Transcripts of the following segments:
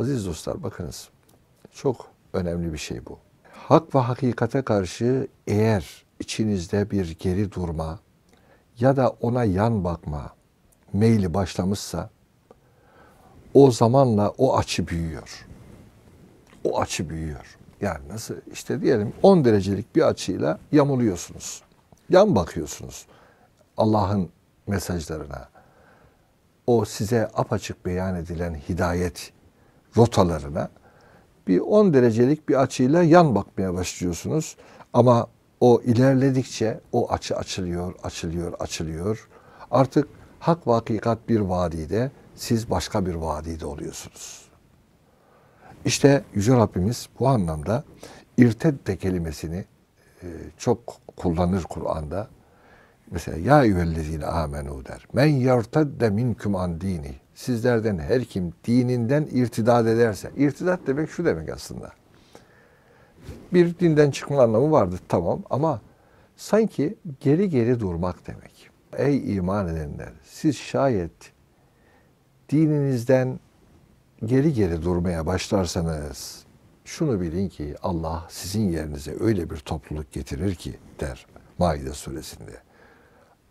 Aziz dostlar bakınız çok önemli bir şey bu. Hak ve hakikate karşı eğer içinizde bir geri durma ya da ona yan bakma meyli başlamışsa o zamanla o açı büyüyor. O açı büyüyor. Yani nasıl işte diyelim 10 derecelik bir açıyla yamuluyorsunuz. Yan bakıyorsunuz Allah'ın mesajlarına. O size apaçık beyan edilen hidayet rotalarına bir 10 derecelik bir açıyla yan bakmaya başlıyorsunuz. Ama o ilerledikçe o açı açılıyor, açılıyor, açılıyor. Artık hak ve bir vadide, siz başka bir vadide oluyorsunuz. İşte Yüce Rabbimiz bu anlamda irtedde kelimesini e, çok kullanır Kur'an'da. Mesela ya eyyühellezine amenu der. Men yertedde minküm an dini. Sizlerden her kim dininden irtidat ederse. İrtidat demek şu demek aslında. Bir dinden çıkma anlamı vardı tamam ama sanki geri geri durmak demek. Ey iman edenler siz şayet dininizden geri geri durmaya başlarsanız şunu bilin ki Allah sizin yerinize öyle bir topluluk getirir ki der Maide suresinde.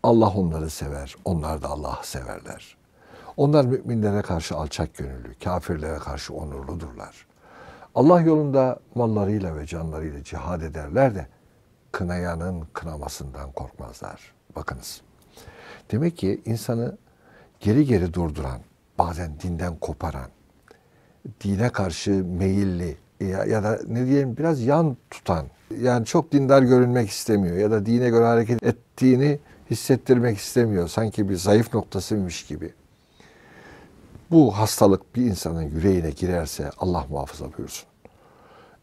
Allah onları sever, onlar da Allah'ı severler. Onlar müminlere karşı alçak gönüllü, kafirlere karşı onurludurlar. Allah yolunda mallarıyla ve canlarıyla cihad ederler de kınayanın kınamasından korkmazlar. Bakınız. Demek ki insanı geri geri durduran, bazen dinden koparan, dine karşı meyilli ya, ya da ne diyelim biraz yan tutan, yani çok dindar görünmek istemiyor ya da dine göre hareket ettiğini hissettirmek istemiyor. Sanki bir zayıf noktasıymış gibi. Bu hastalık bir insanın yüreğine girerse Allah muhafaza buyursun.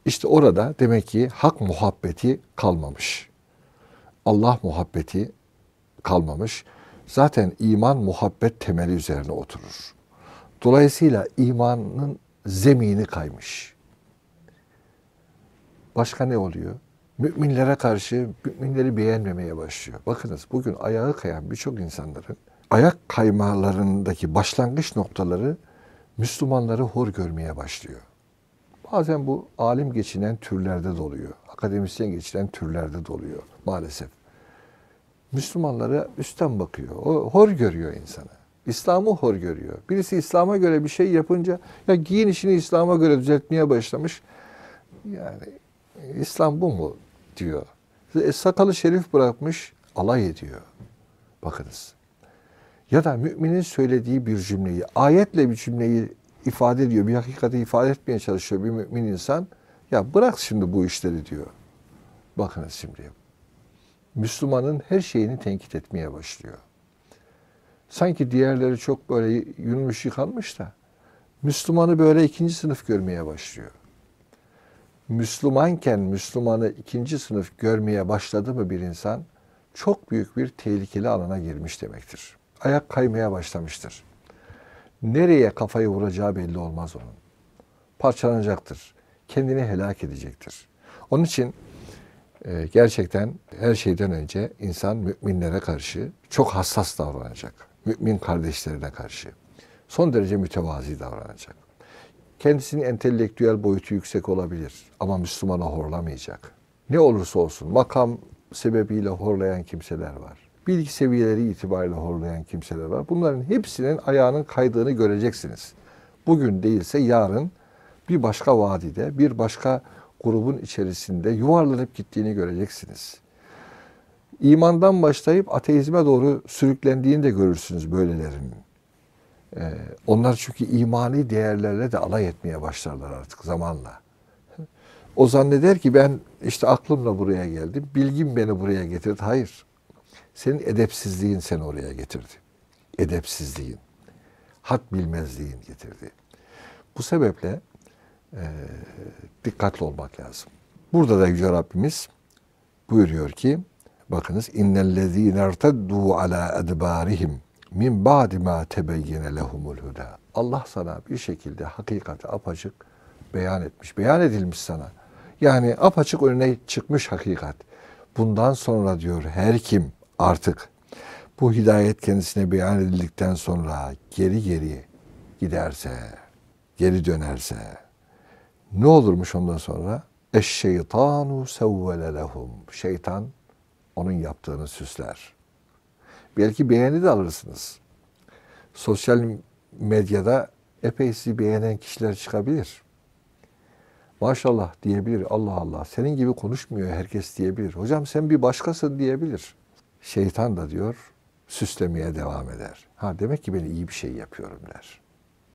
İşte orada demek ki hak muhabbeti kalmamış. Allah muhabbeti kalmamış. Zaten iman muhabbet temeli üzerine oturur. Dolayısıyla imanın zemini kaymış. Başka ne oluyor? müminlere karşı müminleri beğenmemeye başlıyor. Bakınız bugün ayağı kayan birçok insanların ayak kaymalarındaki başlangıç noktaları Müslümanları hor görmeye başlıyor. Bazen bu alim geçinen türlerde doluyor. Akademisyen geçinen türlerde doluyor maalesef. Müslümanları üstten bakıyor. O hor görüyor insanı. İslam'ı hor görüyor. Birisi İslam'a göre bir şey yapınca ya giyin işini İslam'a göre düzeltmeye başlamış. Yani İslam bu mu diyor. E, sakalı şerif bırakmış alay ediyor. Bakınız. Ya da müminin söylediği bir cümleyi, ayetle bir cümleyi ifade ediyor, bir hakikati ifade etmeye çalışıyor bir mümin insan. Ya bırak şimdi bu işleri diyor. Bakınız şimdi. Müslümanın her şeyini tenkit etmeye başlıyor. Sanki diğerleri çok böyle yunmuş yıkanmış da Müslümanı böyle ikinci sınıf görmeye başlıyor. Müslümanken Müslümanı ikinci sınıf görmeye başladı mı bir insan çok büyük bir tehlikeli alana girmiş demektir. Ayak kaymaya başlamıştır. Nereye kafayı vuracağı belli olmaz onun. Parçalanacaktır. Kendini helak edecektir. Onun için e, gerçekten her şeyden önce insan müminlere karşı çok hassas davranacak. Mümin kardeşlerine karşı son derece mütevazi davranacak. Kendisinin entelektüel boyutu yüksek olabilir ama Müslüman'a horlamayacak. Ne olursa olsun makam sebebiyle horlayan kimseler var. Bilgi seviyeleri itibariyle horlayan kimseler var. Bunların hepsinin ayağının kaydığını göreceksiniz. Bugün değilse yarın bir başka vadide, bir başka grubun içerisinde yuvarlanıp gittiğini göreceksiniz. İmandan başlayıp ateizme doğru sürüklendiğini de görürsünüz böylelerinin. Ee, onlar çünkü imani değerlerle de alay etmeye başlarlar artık zamanla. O zanneder ki ben işte aklımla buraya geldim, bilgim beni buraya getirdi. Hayır. Senin edepsizliğin seni oraya getirdi. Edepsizliğin, hat bilmezliğin getirdi. Bu sebeple e, dikkatli olmak lazım. Burada da Yüce Rabbimiz buyuruyor ki, bakınız, اِنَّ الَّذ۪ينَ ارْتَدُّوا عَلَى اَدْبَارِهِمْ min ba'di ma tebeyyene lehumul huda. Allah sana bir şekilde hakikati apaçık beyan etmiş. Beyan edilmiş sana. Yani apaçık önüne çıkmış hakikat. Bundan sonra diyor her kim artık bu hidayet kendisine beyan edildikten sonra geri geri giderse, geri dönerse ne olurmuş ondan sonra? şeytanu sevvele lehum. Şeytan onun yaptığını süsler. Belki beğeni de alırsınız. Sosyal medyada epey sizi beğenen kişiler çıkabilir. Maşallah diyebilir. Allah Allah. Senin gibi konuşmuyor herkes diyebilir. Hocam sen bir başkasın diyebilir. Şeytan da diyor süslemeye devam eder. Ha demek ki ben iyi bir şey yapıyorum der.